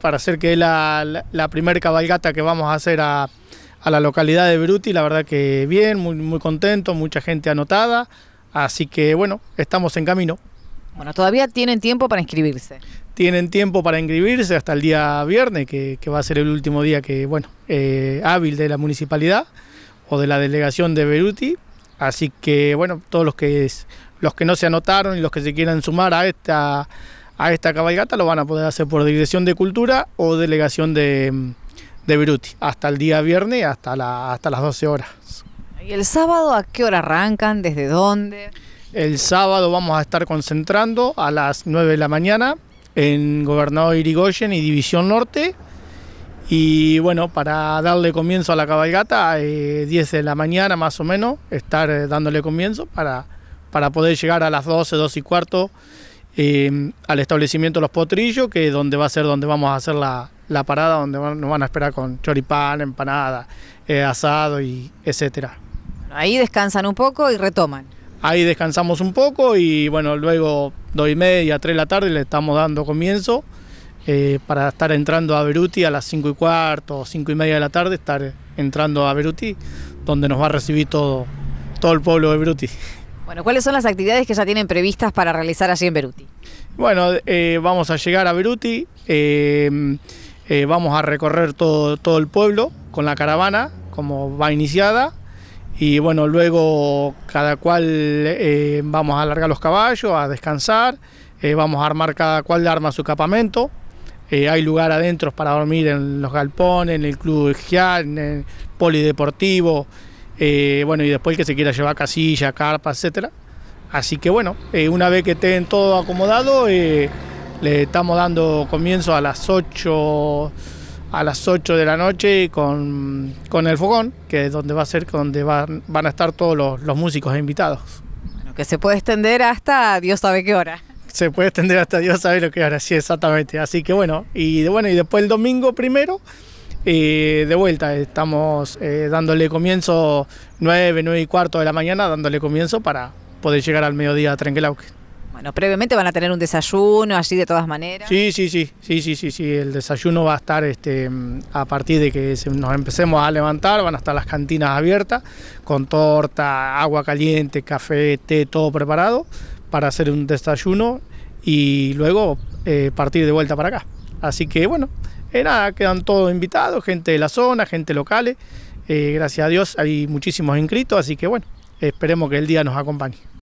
para hacer que la, la, primera cabalgata que vamos a hacer a, la localidad de Beruti, la verdad que bien, muy, contento, mucha gente anotada, así que bueno, estamos en camino. Bueno, todavía tienen tiempo para inscribirse. Tienen tiempo para inscribirse hasta el día viernes, que, va a ser el último día que, bueno, eh, hábil de la municipalidad o de la delegación de Beruti. Así que, bueno, todos los que, los que no se anotaron y los que se quieran sumar a esta a esta cabalgata lo van a poder hacer por Dirección de Cultura o Delegación de, de Beruti, hasta el día viernes, hasta, hasta las 12 horas. ¿Y el sábado a qué hora arrancan? ¿Desde dónde? El sábado vamos a estar concentrando a las 9 de la mañana en Gobernador Irigoyen y División Norte. Y bueno, para darle comienzo a la cabalgata, 10 eh, de la mañana más o menos, estar eh, dándole comienzo para, para poder llegar a las 12, 12 y cuarto Em, al establecimiento Los Potrillos, que es donde va a ser donde vamos a hacer la, parada, donde nos van a esperar con choripán, empanada, eh, asado y etcétera. Ahí descansan un poco y retoman. Ahí descansamos un poco y bueno, luego dos y media, tres de la tarde le estamos dando comienzo eh, para estar entrando a Beruti a las cinco y cuarto cinco y media de la tarde, estar entrando a Beruti, donde nos va a recibir todo, todo el pueblo de Beruti. Bueno, ¿cuáles son las actividades que ya tienen previstas para realizar allí en Beruti? Bueno, eh, vamos a llegar a Beruti, eh, eh, vamos a recorrer todo, el pueblo con la caravana, como va iniciada, y bueno, luego cada cual vamos a alargar los caballos, a descansar, vamos a armar cada cual de arma su campamento. hay lugar adentro para dormir en los galpones, en el club de en el polideportivo, eh, bueno, y después que se quiera llevar casilla, carpa, etcétera. Así que bueno, eh, una vez que estén todo acomodado, eh, le estamos dando comienzo a las 8 a las 8 de la noche con, el fogón, que es donde va a ser donde van, a estar todos los, músicos e invitados. que se puede extender hasta Dios sabe qué hora. Se puede extender hasta Dios sabe lo que hora, sí, exactamente. Así que bueno, y bueno, y después el domingo primero de vuelta, estamos eh, dándole comienzo 9, 9 y cuarto de la mañana, dándole comienzo para poder llegar al mediodía a Trenquelauque. Bueno, previamente van a tener un desayuno así de todas maneras. Sí, sí, sí, sí, sí, sí, sí. El desayuno va a estar este, a partir de que nos empecemos a levantar, van a estar las cantinas abiertas, con torta, agua caliente, café, té, todo preparado para hacer un desayuno y luego eh, partir de vuelta para acá. Así que bueno, eh, nada, quedan todos invitados, gente de la zona, gente locales. Eh, gracias a Dios hay muchísimos inscritos, así que bueno, esperemos que el día nos acompañe.